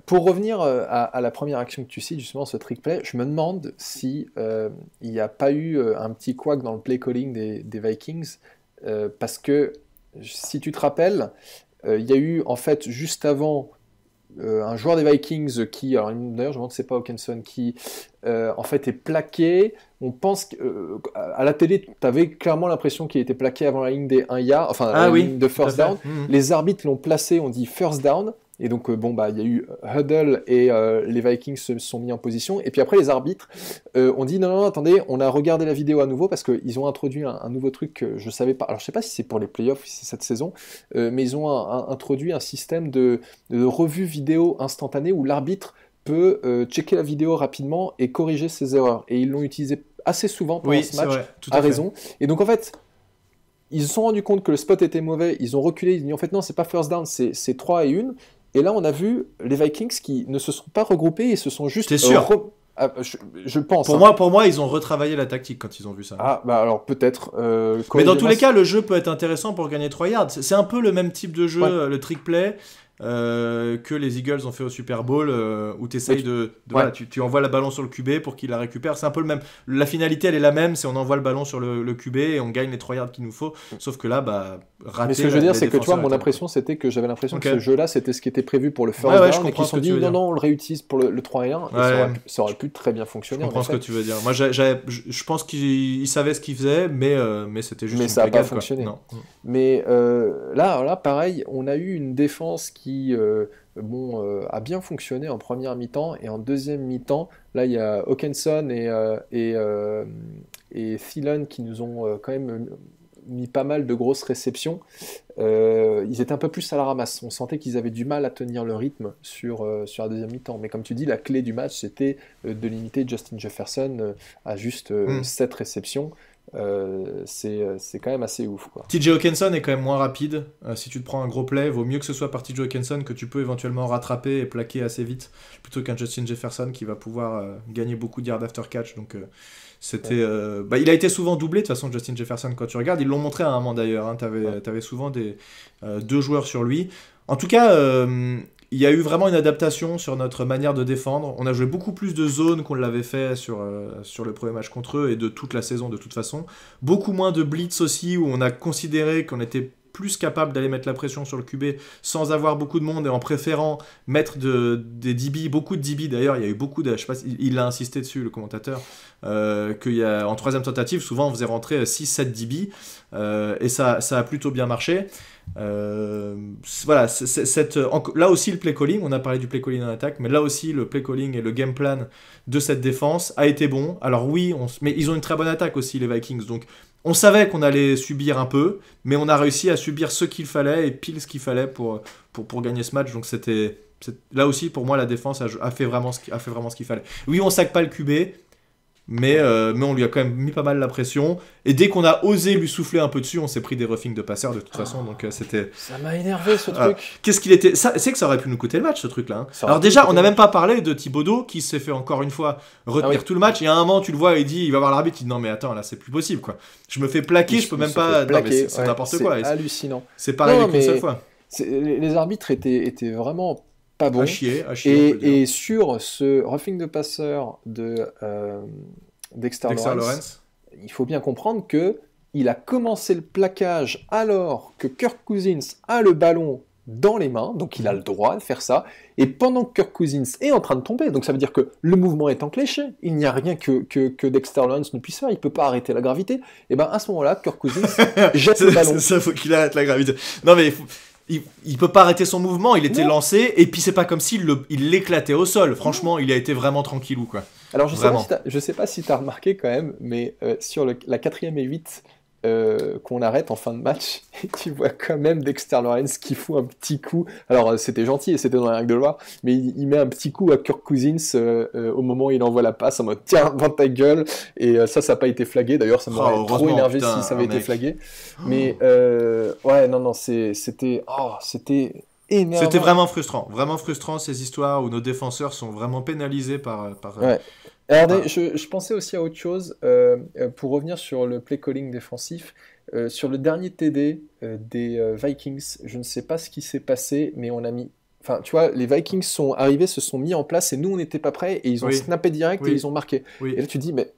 Pour revenir euh, à, la première action que tu cites, justement, ce trick play, je me demande si euh, il n'y a pas eu un petit quack dans le play calling des, Vikings, parce que si tu te rappelles, il y a eu en fait juste avant euh, un joueur des Vikings qui, d'ailleurs je ne sais c'est pas Hawkinson qui euh, en fait est plaqué. On pense euh, à la télé, tu avais clairement l'impression qu'il était plaqué avant la ligne des 1 yard, enfin ah la ligne de first down. Mhm. Les arbitres l'ont placé, on dit first down. Et donc, euh, bon, bah, il y a eu euh, huddle et euh, les Vikings se sont mis en position. Et puis après, les arbitres ont dit non, non, attendez, on a regardé la vidéo à nouveau parce qu'ils ont introduit un, nouveau truc que je savais pas. Alors, je sais pas si c'est pour les playoffs, si c'est cette saison, mais ils ont introduit un système de, revue vidéo instantanée où l'arbitre peut checker la vidéo rapidement et corriger ses erreurs. Et ils l'ont utilisé assez souvent pendant ce match, oui tout à, raison. Et donc en fait, ils se sont rendus compte que le spot était mauvais, ils ont reculé, ils ont dit en fait non, c'est pas first down, c'est 3 et 1. Et là, on a vu les Vikings qui ne se sont pas regroupés et se sont juste. T'es sûr ah, je, pense. Pour, hein. moi, pour moi, ils ont retravaillé la tactique quand ils ont vu ça. Ah, bah alors peut-être. Euh, mais dans tous les cas, le jeu peut être intéressant pour gagner 3 yards. C'est un peu le même type de jeu, euh, le trick play. Euh, que les Eagles ont fait au Super Bowl, euh, où essayes tu... de, de tu, envoies la ballon sur le QB pour qu'il la récupère. C'est un peu le même. La finalité, elle est la même, c'est on envoie le ballon sur le, QB et on gagne les 3 yards qu'il nous faut. Sauf que là, bah, raté. Mais ce que je veux dire, c'est que toi, mon impression, c'était que j'avais l'impression que ce jeu-là, c'était ce qui était prévu pour le first ouais, ouais, down, et qu'ils se sont dit non, non, on le réutilise pour le, 3 et 1, et ça, aurait pu, très bien fonctionner. Je comprends ce que tu veux dire. Moi, je pense qu'ils savaient ce qu'ils faisaient, mais, euh, mais c'était juste. Mais une ça n'a pas fonctionné. Mais là, là, pareil, on a eu une défense qui euh, bon, euh, a bien fonctionné en première mi-temps et en deuxième mi-temps. Là, il y a Hawkinson et, euh, et, qui nous ont quand même mis pas mal de grosses réceptions. ils étaient un peu plus à la ramasse. On sentait qu'ils avaient du mal à tenir le rythme sur, sur la deuxième mi-temps. Mais comme tu dis, la clé du match, c'était de limiter Justin Jefferson à juste mm. sept 7 réceptions. Euh, euh, c'est quand même assez ouf. TJ Hawkinson est quand même moins rapide. Euh, si tu te prends un gros play, vaut mieux que ce soit par TJ Hawkinson que tu peux éventuellement rattraper et plaquer assez vite plutôt qu'un Justin Jefferson qui va pouvoir gagner beaucoup de yards after catch. Donc c'était, bah, il a été souvent doublé de toute façon Justin Jefferson quand tu regardes. Ils l'ont montré à un moment d'ailleurs. Hein. T'avais tu avais, souvent des, deux joueurs sur lui. En tout cas, il y a eu vraiment une adaptation sur notre manière de défendre. On a joué beaucoup plus de zones qu'on l'avait fait sur, euh, sur le premier match contre eux et de toute la saison de toute façon. Beaucoup moins de blitz aussi où on a considéré qu'on était plus capable d'aller mettre la pression sur le QB sans avoir beaucoup de monde et en préférant mettre de, des DB, beaucoup de DB d'ailleurs, il y a eu beaucoup de, je sais pas, il, a insisté dessus le commentateur, euh, qu'il en troisième tentative, souvent on faisait rentrer 6-7 DB euh, et ça, ça a plutôt bien marché. Euh, voilà, cette, euh, là aussi le play calling, on a parlé du play calling en attaque, mais là aussi le play calling et le game plan de cette défense a été bon. Alors oui, mais ils ont une très bonne attaque aussi les Vikings, donc on savait qu'on allait subir un peu, mais on a réussi à subir ce qu'il fallait et pile ce qu'il fallait pour, pour, pour gagner ce match, donc c'était là aussi pour moi la défense a, fait vraiment ce, fait ce qu'il fallait. Oui, on sac pas le QB, mais, euh, mais on lui a quand même mis pas mal la pression. Et dès qu'on a osé lui souffler un peu dessus, on s'est pris des roughings de passeurs de toute ah. façon. donc euh, c'était. Ça m'a énervé ce ah. truc. Qu'est-ce qu'il était. C'est que ça aurait pu nous coûter le match ce truc-là. Hein. Alors déjà, on n'a même pas parlé de Thibaudot qui s'est fait encore une fois retenir ah tout le match. Et à un moment, tu le vois, il dit, il va voir l'arbitre, il dit non mais attends, là c'est plus possible quoi. Je me fais plaquer, je peux même pas. C'est n'importe quoi. C'est hallucinant. C'est pareil la fois. Les arbitres étaient, étaient vraiment pas bon. chier, et, sur ce roughing de passeur de euh, Dexter, Lawrence, il faut bien comprendre que il a commencé le plaquage alors que Kirk Cousins a le ballon dans les mains, donc il a le droit de faire ça, et pendant que Kirk Cousins est en train de tomber, donc ça veut dire que le mouvement est enclenché, il n'y a rien que, que, Dexter Lawrence ne puisse faire, il ne peut pas arrêter la gravité, et ben à ce moment-là, Kirk Cousins (laughs) jette le ballon. Ça, faut qu'il arrête la gravité. Non mais il faut il, peut pas arrêter son mouvement, il était lancé, et puis c'est pas comme s'il l'éclatait au sol. Franchement, il a été vraiment tranquillou, quoi. Alors, je sais, pas si tu as remarqué quand même, mais euh, sur la quatrième et 8, euh, qu'on arrête en fin de match (laughs) et tu vois quand même Dexter Lawrence qui fout un petit coup. Alors euh, c'était gentil et c'était dans la règle de loi mais il, met un petit coup à Kirk Cousins euh, au moment où il envoie la passe en mode tiens, dans ta gueule. Et ça, ça n'a pas été flagué. D'ailleurs, ça oh, m'aurait trop énervé si ça avait été flagué. Oh. Mais ouais, non, non, c'était. Oh, c'était. C'était vraiment frustrant, vraiment frustrant ces histoires où nos défenseurs sont vraiment pénalisés par, par, je, pensais aussi à autre chose euh, euh, pour revenir sur le play calling défensif. Euh, sur le dernier TD des Vikings, je ne sais pas ce qui s'est passé, mais on a mis. Enfin, tu vois, les Vikings sont arrivés, se sont mis en place et nous, on n'était pas prêts et ils ont snapé snappé direct et ils ont marqué. Et là, tu dis, mais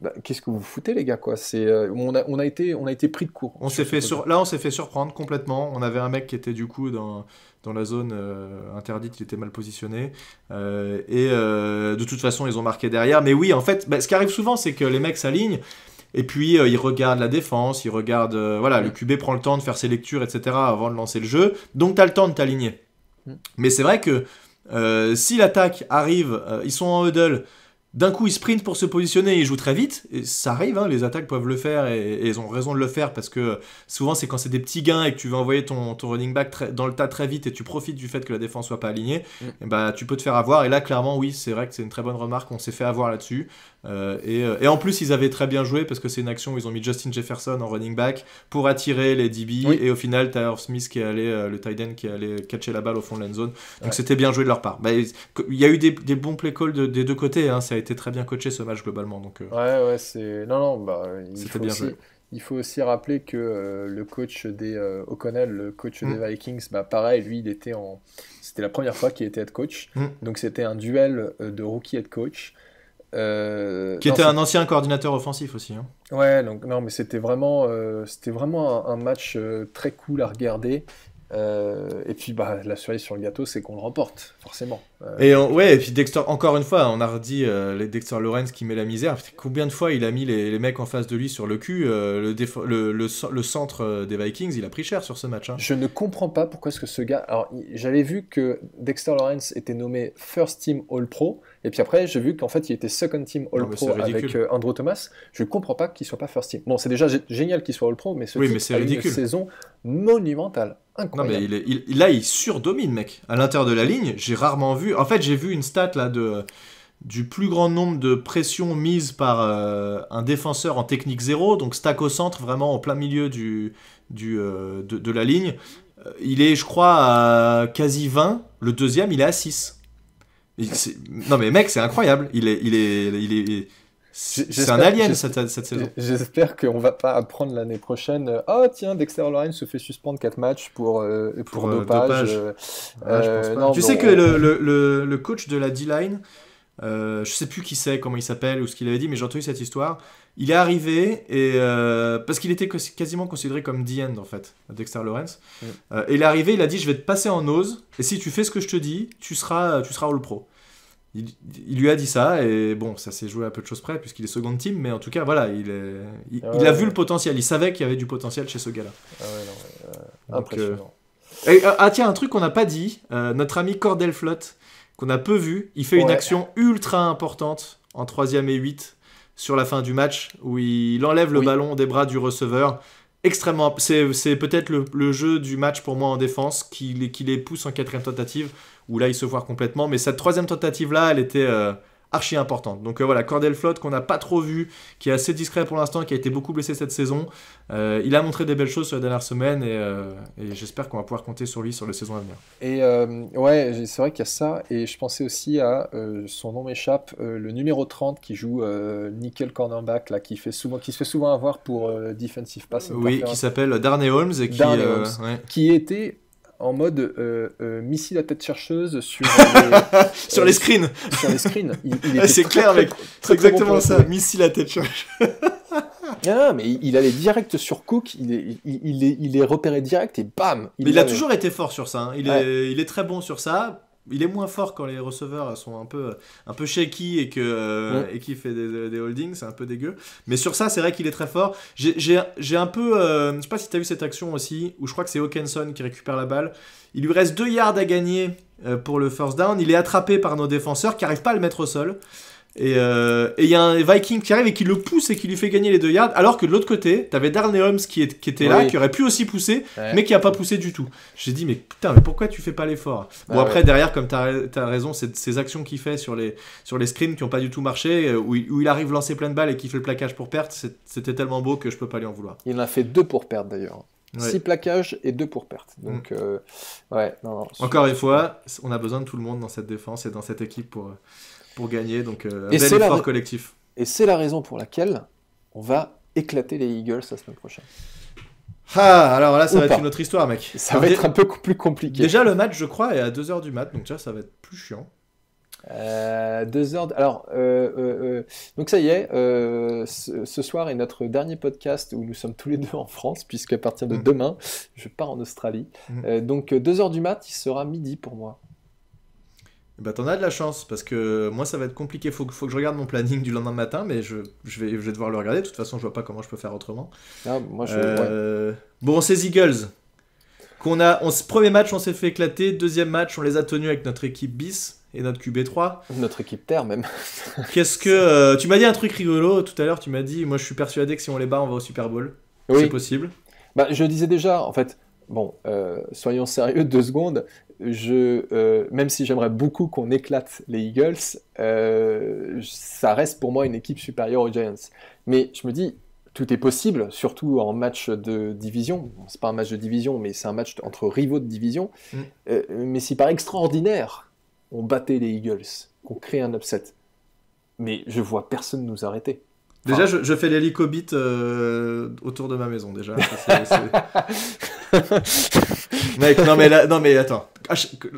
bah, qu'est-ce que vous foutez les gars quoi C'est euh, on a, été on a été pris de court. On s'est fait sur là on s'est fait surprendre complètement. On avait un mec qui était du coup dans la zone euh, interdite, il était mal positionné euh, et de toute façon ils ont marqué derrière. Mais oui en fait bah, ce qui arrive souvent c'est que les mecs s'alignent et puis ils regardent la défense, ils regardent voilà le mm. QB prend le temps de faire ses lectures etc avant de lancer le jeu donc tu as le temps de t'aligner. Mm. Mais c'est vrai que si l'attaque arrive ils sont en huddle d'un coup, ils sprintent pour se positionner, ils jouent très vite. Et ça arrive, hein, les attaques peuvent le faire et, ils ont raison de le faire parce que souvent, c'est quand c'est des petits gains et que tu veux envoyer ton, running back dans le tas très vite et tu profites du fait que la défense soit pas alignée, bah, tu peux te faire avoir. Et là, clairement, oui, c'est vrai que c'est une très bonne remarque. On s'est fait avoir là-dessus. Euh, euh, et, en plus, ils avaient très bien joué parce que c'est une action où ils ont mis Justin Jefferson en running back pour attirer les DB. Et au final, Tyler Smith, qui est allé, euh, le tight qui allait allé catcher la balle au fond de la zone. Donc, c'était bien joué de leur part. Bah, il y a eu des, bons play calls des deux côtés. Hein très bien coaché ce match globalement. Donc, euh. Ouais, ouais, c'est. Non, non, bah, c'était bien Il faut aussi rappeler que euh, le coach des euh, O'Connell, le coach des mm. Vikings, bah pareil, lui, il était en, c'était la première fois qu'il était head coach, mm. donc c'était un duel de rookie head coach. qui était un ancien coordinateur offensif aussi. Hein. Ouais, donc non, mais c'était vraiment, c'était vraiment un, match très cool à regarder. et puis bah la cerise sur le gâteau, c'est qu'on le remporte, forcément. Et euh, ouais, euh, puis Dexter, encore une fois, on a redit euh, Dexter Lawrence qui met la misère. Combien de fois il a mis les, les mecs en face de lui sur le cul le, le, le, centre des Vikings, il a pris cher sur ce match. Hein. Je ne comprends pas pourquoi est-ce que ce gars. Alors, j'avais vu que Dexter Lawrence était nommé First Team All Pro, et puis après, j'ai vu qu'en fait, il était Second Team All Pro avec Andrew Thomas. Je ne comprends pas qu'il soit pas First Team. Bon, c'est déjà génial qu'il soit All Pro, mais ce c'est une saison monumentale. Incroyable. Non, mais il là, il surdomine, mec. À l'intérieur de la ligne, j'ai rarement vu en fait, j'ai vu une stat là de du plus grand nombre de pressions mises par euh, un défenseur en technique zéro, donc stack au centre, vraiment en plein milieu du, du, euh, de, la ligne. Euh, il est, je crois, à quasi 20. Le deuxième, il est à 6. Non mais mec, c'est incroyable. Il est, il est, il est, c'est un alien cette, saison. J'espère qu'on va pas apprendre l'année prochaine. Oh tiens, Dexter Lawrence se fait suspendre 4 matchs pour, 2 euh, pour, tu sais que le, coach de la D-line, euh, je sais plus qui c'est, comment il s'appelle ou ce qu'il avait dit, mais j'ai entendu cette histoire. Il est arrivé et euh, parce qu'il était quasiment considéré comme the end en fait, Dexter Lawrence. Mm. et il est arrivé, il a dit je vais te passer en nose et si tu fais ce que je te dis, tu seras tu seras all pro il, lui a dit ça, et bon, ça s'est joué à peu de choses près, puisqu'il est seconde team, mais en tout cas, voilà, il, a vu le potentiel, il savait qu'il y avait du potentiel chez ce gars-là. Ah euh, euh, Impressionnant. Euh, ah tiens, un truc qu'on n'a pas dit, notre ami Cordel Flotte qu'on a peu vu, il fait une action ultra importante en 3 et 8 sur la fin du match, où il enlève le ballon des bras du receveur extrêmement. C'est peut-être le, jeu du match pour moi en défense qui, qui les pousse en quatrième tentative, où là ils se voient complètement. Mais cette troisième tentative là, elle était, euh, archi importante. Donc euh, voilà, Cordell Flotte qu'on n'a pas trop vu, qui est assez discret pour l'instant, qui a été beaucoup blessé cette saison. Euh, il a montré des belles choses sur la dernière semaine euh, et, j'espère qu'on va pouvoir compter sur lui sur la saison à venir. Et ouais, c'est vrai qu'il y a ça. Et je pensais aussi à, son nom m'échappe, le numéro 30 qui joue nickel cornerback, là, qui, fait souvent, qui se fait souvent avoir pour defensive pass. Oui, qui s'appelle Darnay Holmes. Et qui, qui était en mode euh, euh, missile à tête chercheuse sur (laughs) les, euh, sur les screens. Sur les screens. (laughs) c'est clair, mec. C'est exactement ça. Missile à tête chercheuse. Ah, mais il allait direct sur Cook, il est, il, est, il est repéré direct et bam! Il mais il a toujours été fort sur ça, hein. il, est, il est très bon sur ça, il est moins fort quand les receveurs sont un peu, un peu shaky et que euh, et qu'il fait des, holdings, c'est un peu dégueu. Mais sur ça, c'est vrai qu'il est très fort. J'ai un peu, euh, je sais pas si tu as vu cette action aussi, où je crois que c'est Hawkinson qui récupère la balle. Il lui reste 2 yards à gagner euh, pour le first down. Il est attrapé par nos défenseurs qui n'arrivent pas à le mettre au sol. Euh, et il y a un Viking qui arrive et qui le pousse et qui lui fait gagner les deux yards. Alors que de l'autre côté, t'avais Darney Holmes qui, qui était là, qui aurait pu aussi pousser, mais qui a pas poussé du tout. J'ai dit, mais putain, mais pourquoi tu fais pas l'effort Bon, après, derrière, comme t'as as raison, ces actions qu'il fait sur les, sur les screens qui ont pas du tout marché, euh, où il, où il arrive lancer plein de balles et qui fait le plaquage pour perte, c'était tellement beau que je peux pas lui en vouloir. Il en a fait deux pour perte d'ailleurs. 6 plaquages et deux pour perte. Donc, mm. euh, ouais, non, Encore une fois, on a besoin de tout le monde dans cette défense et dans cette équipe pour, pour gagner. Donc, euh, un et bel effort collectif. Et c'est la raison pour laquelle on va éclater les Eagles la semaine prochaine. Ah, alors là, ça va être une autre histoire, mec. Ça va être un peu plus compliqué. Déjà, le match, je crois, est à 2h du mat, donc ça va être plus chiant. Euh, deux heures. Alors, euh, donc ça y est, ce, soir est notre dernier podcast où nous sommes tous les deux en France, puisqu'à partir de mm. demain, je pars en Australie. Mm. donc, 2h du mat, il sera midi pour moi bah t'en as de la chance, parce que moi ça va être compliqué, faut, faut que je regarde mon planning du lendemain matin, mais je, je, vais, je devoir le regarder, de toute façon je vois pas comment je peux faire autrement. moi, je, euh, Bon, c'est Eagles, qu'on a, on, premier match on s'est fait éclater, deuxième match on les a tenus avec notre équipe bis et notre QB3. Notre équipe Terre même. (laughs) Qu'est-ce que... Euh, tu m'as dit un truc rigolo tout à l'heure, tu m'as dit, moi je suis persuadé que si on les bat on va au Super Bowl. Oui. C'est possible. Bah, je disais déjà, en fait, bon, euh, soyons sérieux deux secondes. Je, euh, même si j'aimerais beaucoup qu'on éclate les Eagles, euh, ça reste pour moi une équipe supérieure aux Giants. Mais je me dis, tout est possible, surtout en match de division. c'est pas un match de division, mais c'est un match entre rivaux de division. Mm. mais si par extraordinaire, on battait les Eagles, qu'on crée un upset, mais je vois personne nous arrêter. Déjà, je, fais l'hélicobite euh, autour de ma maison, déjà. (laughs) Mec, non mais, attends. Ah,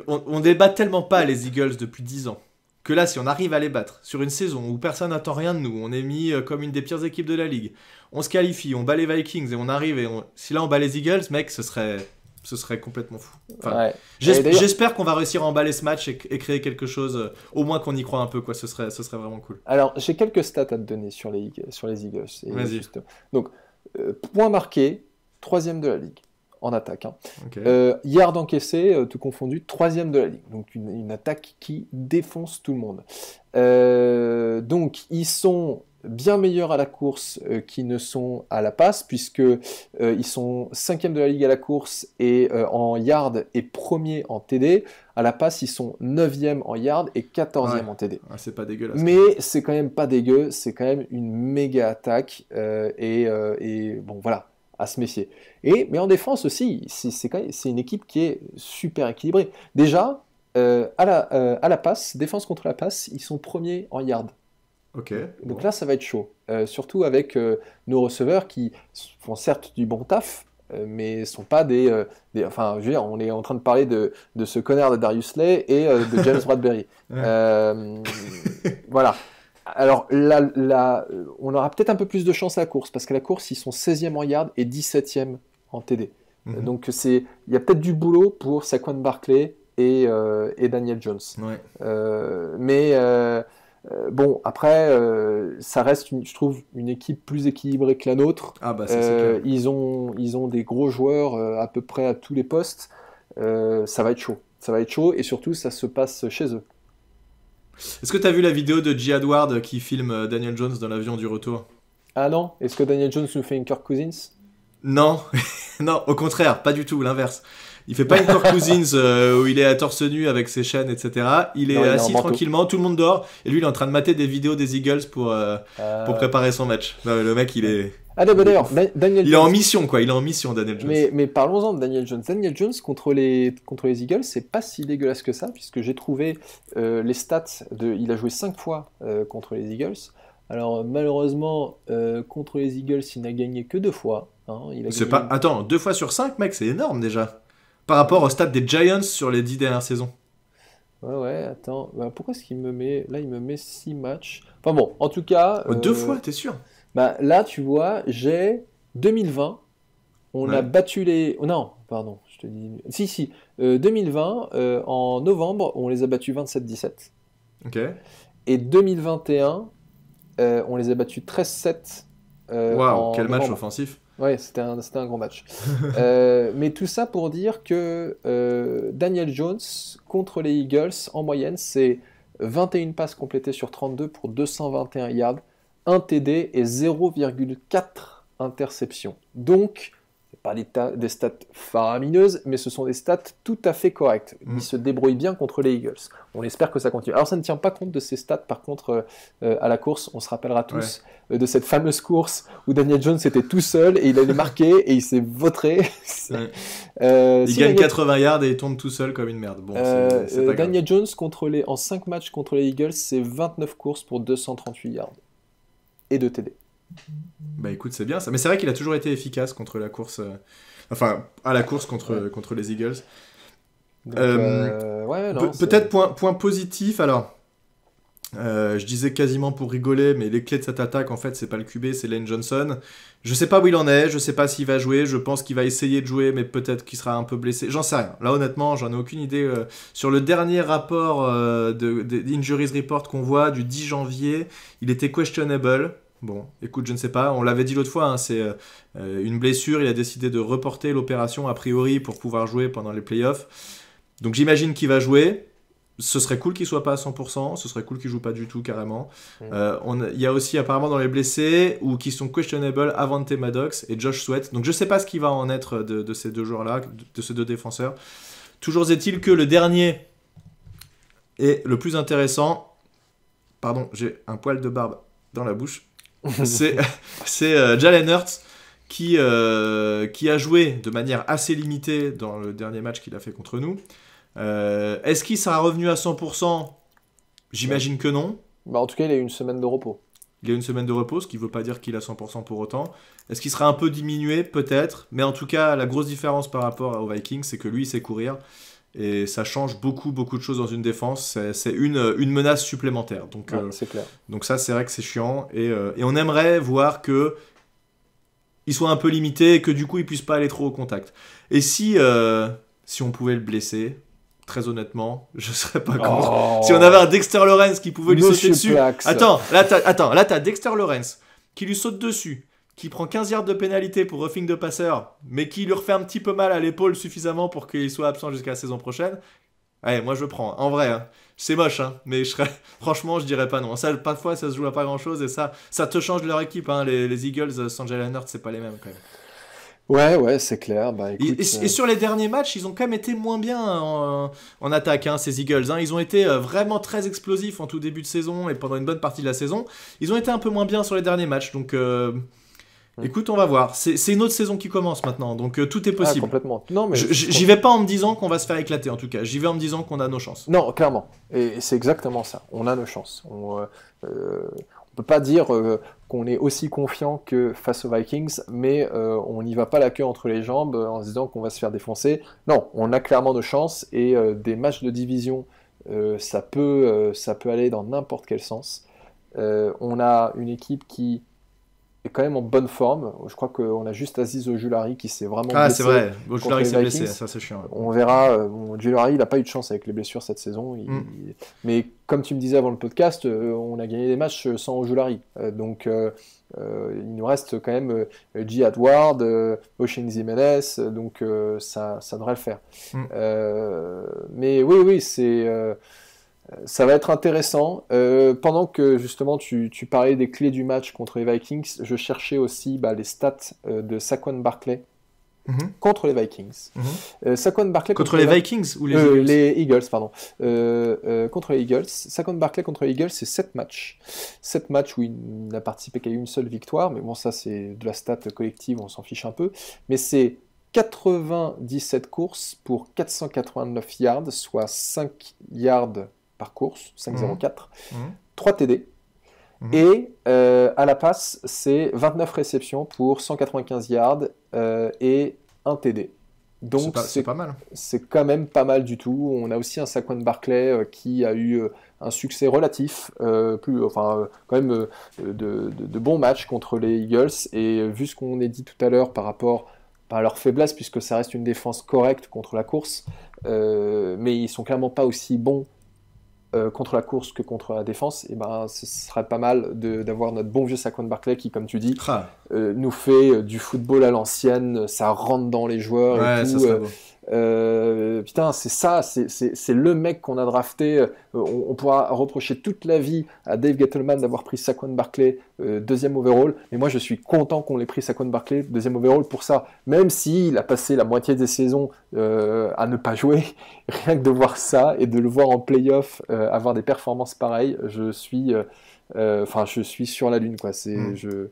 on, débat tellement pas les Eagles depuis 10 ans que là, si on arrive à les battre sur une saison où personne n'attend rien de nous, on est mis euh, comme une des pires équipes de la ligue, on se qualifie, on bat les Vikings et on arrive et si là on bat les Eagles, mec, ce serait ce serait complètement fou. J'espère qu'on va réussir à emballer ce match et, créer quelque chose, euh, au moins qu'on y croit un peu, quoi. Ce serait, ce serait vraiment cool. Alors, j'ai quelques stats à te donner sur les, sur les Eagles. Vas-y. Donc, euh, point marqué, troisième de la ligue en attaque. Hein. Euh, yard encaissé, tout confondu, troisième de la ligue. Donc, une, une attaque qui défonce tout le monde. donc, ils sont bien meilleurs à la course euh, qui qu'ils ne sont à la passe, puisque euh, ils sont cinquième de la ligue à la course et euh, en yard et premier en TD. À la passe, ils sont 9e en yard et 14e en TD. Ah, c'est pas dégueulasse. Mais c'est quand même pas dégueu, c'est quand même une méga attaque. Et, bon, voilà, à se méfier. Et, mais en défense aussi, c'est une équipe qui est super équilibrée. Déjà, à la, à, la, passe, défense contre la passe, ils sont premiers en yard. Donc là, ça va être chaud. Euh, surtout avec euh, nos receveurs qui font certes du bon taf, euh, mais sont pas des, Enfin, je veux dire, on est en train de parler de, de ce connard de Darius Lay et de James (laughs) Bradbury. voilà. Alors là, on aura peut-être un peu plus de chance à la course, parce que la course, ils sont 16e en yard et 17e en TD. Mhm. Donc c'est, il y a peut-être du boulot pour Saquon Barclay et, et Daniel Jones. mais euh, bon, après, euh, ça reste, je trouve, une équipe plus équilibrée que la nôtre. Ah bah, ça, euh, Ils, ont, ils ont des gros joueurs à peu près à tous les postes. ça va être chaud. Ça va être chaud et surtout, ça se passe chez eux. Est-ce que tu as vu la vidéo de G. Edward qui filme Daniel Jones dans l'avion du retour Ah non Est-ce que Daniel Jones nous fait une Kirk Cousins non, (laughs) non, au contraire, pas du tout, l'inverse. Il fait pas une tour Cousins euh, où il est à torse nu avec ses chaînes, etc. Il est assis tranquillement, tout le monde dort, et lui il est en train de mater des vidéos des Eagles pour, euh, euh. pour préparer son match. Bah, le mec il est. Ah, Daniel. Il est en mission quoi, il est en mission Daniel Jones. Mais, parlons-en de Daniel Jones. Daniel Jones contre les contre les Eagles, c'est pas si dégueulasse que ça puisque j'ai trouvé les stats de. Il a joué 5 fois contre les Eagles. Alors malheureusement, euh, contre les Eagles, il n'a gagné que deux fois. Hein. Attends, deux fois sur cinq, mec, c'est énorme déjà. Par rapport au stade des Giants sur les dix dernières saisons. Ouais, ouais, attends. Bah, pourquoi est-ce qu'il me met. Là, il me met six matchs. Enfin bon, en tout cas. Oh, deux euh, fois, t'es sûr Bah là, tu vois, j'ai 2020. On a battu les. Oh, non, pardon, je te dis. Si, si. 2020, euh, en novembre, on les a battus 27-17. Ok. Et 2021, euh, on les a battus 13-7. Euh, wow, quel match offensif! Ouais, c'était un, grand match. (laughs) Euh, mais tout ça pour dire que Daniel Jones contre les Eagles, en moyenne, c'est 21 passes complétées sur 32 pour 221 yards, 1 TD et 0,4 interceptions. Donc, pas des, stats faramineuses, mais ce sont des stats tout à fait correctes. Il mm. se débrouille bien contre les Eagles. On espère que ça continue. Alors ça ne tient pas compte de ces stats, par contre, euh, euh, à la course, on se rappellera tous euh, de cette fameuse course où Daniel Jones était tout seul et il allait marqué (laughs) et il s'est vautré. (laughs) il gagne 80 yards et il tombe tout seul comme une merde. Bon, Daniel Jones contre en 5 matchs contre les Eagles, c'est 29 courses pour 238 yards et 2 TD. Bah écoute, c'est bien ça. Mais c'est vrai qu'il a toujours été efficace contre la course. Euh, enfin, à la course contre, contre les Eagles. Euh, euh, peut-être point, point positif. Alors, je disais quasiment pour rigoler, mais les clés de cette attaque, en fait, c'est pas le QB, c'est Lane Johnson. Je sais pas où il en est, je sais pas s'il va jouer, je pense qu'il va essayer de jouer, mais peut-être qu'il sera un peu blessé. J'en sais rien. Là, honnêtement, j'en ai aucune idée. sur le dernier rapport D'Injuries de, de Report qu'on voit du 10 janvier, il était questionable. Bon, écoute, je ne sais pas. On l'avait dit l'autre fois, hein, c'est euh, une blessure. Il a décidé de reporter l'opération a priori pour pouvoir jouer pendant les playoffs. Donc j'imagine qu'il va jouer. Ce serait cool qu'il soit pas à 100%. Ce serait cool qu'il joue pas du tout carrément. Mm. Euh, il y a aussi apparemment dans les blessés ou qui sont questionable avant Maddox et Josh Sweat. Donc je ne sais pas ce qui va en être de, ces deux joueurs-là, de ces deux défenseurs. Toujours est-il que le dernier est le plus intéressant. Pardon, j'ai un poil de barbe dans la bouche c'est euh, Jalen Hurts qui, euh, qui a joué de manière assez limitée dans le dernier match qu'il a fait contre nous. Euh, est-ce qu'il sera revenu à 100% J'imagine que non. Bah, en tout cas, il a eu une semaine de repos. Il a une semaine de repos, ce qui ne veut pas dire qu'il a 100% pour autant. Est-ce qu'il sera un peu diminué Peut-être. Mais en tout cas, la grosse différence par rapport au Vikings, c'est que lui, il sait courir. Et ça change beaucoup, beaucoup de choses dans une défense. C'est une, menace supplémentaire. Donc, euh, donc ça, c'est vrai que c'est chiant. Euh, et, on aimerait voir que il soit un peu limité et que du coup, il puisse pas aller trop au contact. Et si, euh, si on pouvait le blesser, très honnêtement, je serais pas contre. Oh. Si on avait un Dexter Lawrence qui pouvait lui sauter dessus. Attends, là, as Dexter Lawrence qui lui saute dessus qui prend 15 yards de pénalité pour roughing de passeur, mais qui lui refait un petit peu mal à l'épaule suffisamment pour qu'il soit absent jusqu'à la saison prochaine, allez, moi je prends. En vrai, hein. c'est moche, hein, mais je serais... (laughs) franchement, je dirais pas non. Ça, parfois, ça se joue à pas grand-chose et ça, ça te change de leur équipe. Hein. Les, Eagles euh, sans Jalen c'est pas les mêmes quand même. Ouais, ouais, c'est clair. Bah, et, euh, sur les derniers matchs, ils ont quand même été moins bien en, attaque, ces Eagles. Ils ont été euh, vraiment très explosifs en tout début de saison et pendant une bonne partie de la saison. Ils ont été un peu moins bien sur les derniers matchs. Donc, Mm. Écoute, on va voir. C'est une autre saison qui commence maintenant, donc euh, tout est ah, possible. complètement. Non, mais j'y vais pas en me disant qu'on va se faire éclater. En tout cas, j'y vais en me disant qu'on a nos chances. Non, clairement. Et c'est exactement ça. On a nos chances. On, euh, euh peut pas dire euh, qu'on est aussi confiant que face aux Vikings, mais on n'y va pas la queue entre les jambes en se disant qu'on va se faire défoncer. Non, on a clairement nos chances et des matchs de division, ça peut, ça peut aller dans n'importe quel sens. on a une équipe qui est quand même en bonne forme. Je crois qu'on a juste Aziz Ojulari qui s'est vraiment blessé. Ah, c'est vrai. Ojulari s'est blessé, ça c'est chiant. On verra. Euh, Ojulari, il n'a pas eu de chance avec les blessures cette saison. Mm. Mais comme tu me disais avant le podcast, euh, on a gagné des matchs euh, sans Ojulari. donc, il nous reste quand même G. Edward, Ocean Zimenez. Donc, ça, devrait le faire. Mm. mais oui, oui, c'est. Euh, ça va être intéressant. Euh, pendant que justement tu, parlais des clés du match contre les Vikings, je cherchais aussi bah, les stats euh, de Saquon Barclay mhm. contre les Vikings. Mhm. contre, les, Vikings ou les Eagles Les pardon. contre les Eagles. Saquon Barclay contre les Eagles, c'est 7 matchs. 7 matchs où il n'a participé qu'à une seule victoire, mais bon, ça c'est de la stat collective, on s'en fiche un peu. Mais c'est 97 courses pour 489 yards, soit 5 yards course, 5,04. 3 TD. Et euh, à la passe, c'est 29 réceptions pour 195 yards euh, et 1 TD. Donc c'est pas, mal. C'est quand même pas mal du tout. On a aussi un Saquon Barclay euh, qui a eu un succès relatif, plus, enfin quand même de, de, bons matchs contre les Eagles. Et vu ce qu'on a dit tout à l'heure par rapport à leur faiblesse, puisque ça reste une défense correcte contre la course, mais ils sont clairement pas aussi bons euh, contre la course que contre la défense, et eh ben ce serait pas mal d'avoir notre bon vieux Saquon Barclay qui, comme tu dis, euh, nous fait euh, du football à l'ancienne, ça rentre dans les joueurs et tout. Euh, putain, c'est ça, c'est le mec qu'on a drafté. Euh, on, pourra reprocher toute la vie à Dave Gettleman d'avoir pris Saquon Barclay euh, deuxième overall. Mais moi, je suis content qu'on l'ait pris Saquon Barclay deuxième overall pour ça. Même s'il a passé la moitié des saisons à ne pas jouer, (laughs) rien que de voir ça et de le voir en playoff avoir des performances pareilles, je suis euh, enfin, je suis sur la lune, quoi. C'est, hmm. je,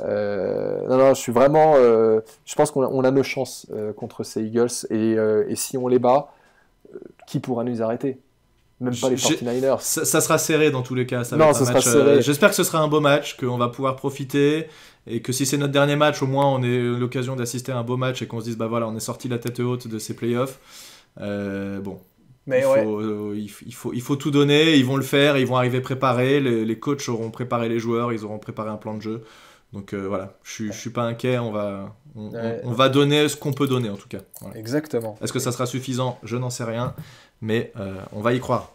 euh, non, je suis vraiment. Euh, je pense qu'on a, nos chances contre ces Eagles et, et si on les bat, qui pourra nous arrêter même pas les 49ers. Ça, sera serré dans tous les cas. non, ça sera serré. J'espère que ce sera un beau match, qu'on va pouvoir profiter et que si c'est notre dernier match, au moins on ait l'occasion d'assister à un beau match et qu'on se dise bah voilà, on est sorti la tête haute de ces playoffs. bon, mais il, faut, euh, il, tout donner, ils vont le faire, ils vont arriver préparés, les, les, coachs auront préparé les joueurs, ils auront préparé un plan de jeu. Donc euh, voilà, je ne suis pas inquiet, on va, on, va donner ce qu'on peut donner en tout cas. Exactement. Est-ce que ça sera suffisant Je n'en sais rien, mais euh, on va y croire.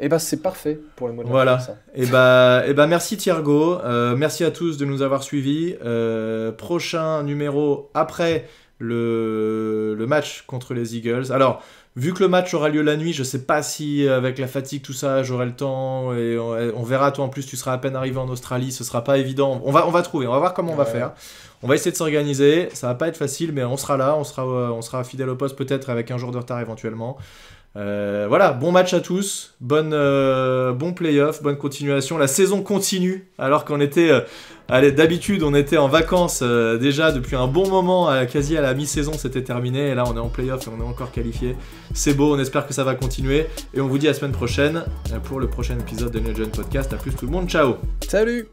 Et eh ben c'est parfait pour le mois de Voilà. Et bah, et ben merci Thiergo, merci à tous de nous avoir suivis. prochain numéro après le, le match contre les Eagles. Alors, Vu que le match aura lieu la nuit, je sais pas si euh, avec la fatigue, tout ça, j'aurai le temps. Et euh, on, verra, toi en plus, tu seras à peine arrivé en Australie, ce sera pas évident. On va, on va trouver, on va voir comment on va faire. On va essayer de s'organiser, ça va pas être facile, mais on sera là, on sera, euh, on sera fidèle au poste peut-être avec un jour de retard éventuellement. Euh, voilà, bon match à tous, bonne, euh, bon playoff, bonne continuation. La saison continue, alors qu'on était, euh, d'habitude, on était en vacances déjà depuis un bon moment, quasi à la mi-saison, c'était terminé. Et là, on est en playoff et on est encore qualifié. C'est beau, on espère que ça va continuer. Et on vous dit à la semaine prochaine pour le prochain épisode de New Podcast. À plus tout le monde, ciao Salut